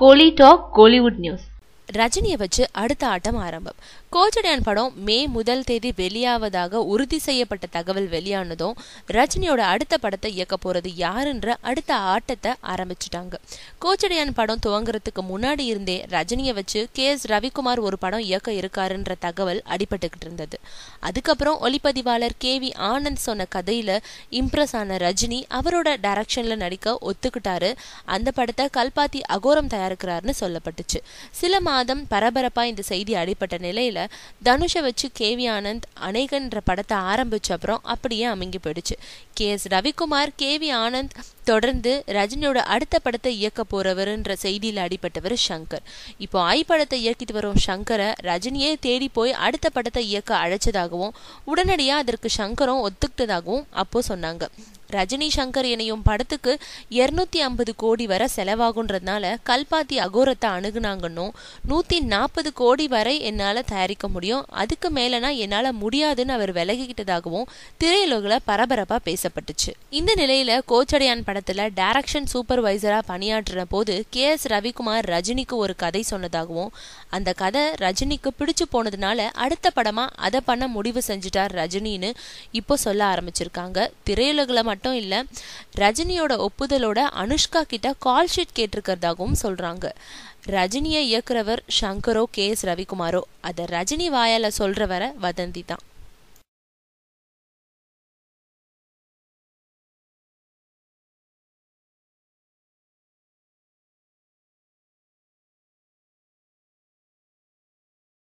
Kohli Talk Gollywood News. ரஜினியை வச்சு அடுத்த ஆட்டம் ஆரம்பம் கோச்சடையான் படம் மே முதல் தேதி வெளியாவதாக உறுதி செய்யப்பட்ட தகவல் வெளியானதும் ரஜினியோட அடுத்த படத்தை இயக்க போறது யாருன்ற அடுத்த ஆட்டத்தை ஆரம்பிச்சுட்டாங்க கோச்சடையான் படம் துவங்குறதுக்கு முன்னாடி இருந்தே ரஜினியை வச்சு கே எஸ் ரவிக்குமார் ஒரு படம் இயக்க இருக்காருன்ற தகவல் அடிபட்டுக்கிட்டு இருந்தது அதுக்கப்புறம் ஒளிப்பதிவாளர் கே வி ஆனந்த் சொன்ன கதையில இம்ப்ரெஸ் ஆன ரஜினி அவரோட டைரக்ஷன்ல நடிக்க ஒத்துக்கிட்டாரு அந்த படத்தை கல்பாத்தி அகோரம் தயாரிக்கிறாருன்னு சொல்லப்பட்டுச்சு சில மாதம் மாதம் பரபரப்பாக இந்த செய்தி அடிப்பட்ட நிலையில் தனுஷை வச்சு கேவி ஆனந்த் அனைகன்ற படத்தை ஆரம்பிச்ச அப்புறம் அப்படியே அமைங்கி போயிடுச்சு K S Ravikumar K V Anand தொடர்ந்து ரஜினியோட அடுத்த படத்தை இயக்க போறவருன்ற செய்தியில் அடிப்பட்டவர் சங்கர் இப்போ ஐ படத்தை இயக்கிட்டு வரும் சங்கரை ரஜினியே தேடி போய் அடுத்த படத்தை இயக்க அழைச்சதாகவும் உடனடியாக அதற்கு சங்கரும் ஒத்துக்கிட்டதாகவும் அப்போ சொன்னாங்க ரஜினி சங்கர் இணையும் படத்துக்கு இரநூத்தி ஐம்பது கோடி வரை செலவாகுன்றதுனால கல்பாத்தி அகோரத்தை அணுகுனாங்கன்னும் நூற்றி நாற்பது கோடி வரை என்னால் தயாரிக்க முடியும் அதுக்கு மேலேனா என்னால் முடியாதுன்னு அவர் விலகிக்கிட்டதாகவும் திரையுலகில் பரபரப்பாக பேசப்பட்டுச்சு இந்த நிலையில் கோச்சடையான் படத்தில் டைரக்ஷன் சூப்பர்வைசரா பணியாற்றின போது கே எஸ் ரவிக்குமார் ரஜினிக்கு ஒரு கதை சொன்னதாகவும் அந்த கதை ரஜினிக்கு பிடிச்சு போனதுனால அடுத்த படமாக அதை பண்ண முடிவு செஞ்சுட்டார் ரஜினின்னு இப்போ சொல்ல ஆரம்பிச்சிருக்காங்க திரையுலகில் மட்டும் மட்டும் இல்லை ரஜினியோட ஒப்புதலோட அனுஷ்கா கிட்ட கால் ஷீட் கேட்டிருக்கிறதாகவும் சொல்றாங்க ரஜினியை இயக்குறவர் சங்கரோ கே எஸ் ரவிக்குமாரோ அதை ரஜினி வாயால் சொல்கிறவரை வதந்தி தான்